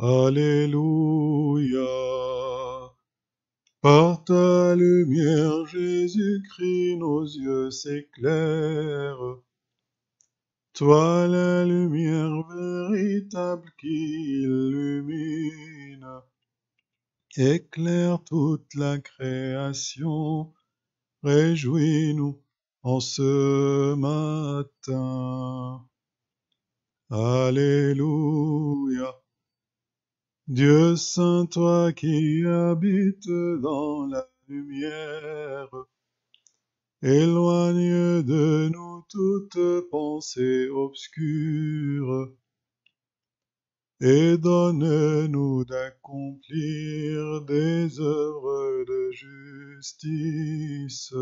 Alléluia. Par ta lumière, Jésus-Christ, nos yeux s'éclairent. Toi la lumière véritable qui illumine, éclaire toute la création, réjouis-nous en ce matin. Alléluia. Dieu saint, toi qui habites dans la lumière, éloigne de nous toute pensée obscure, et donne-nous d'accomplir des œuvres de justice.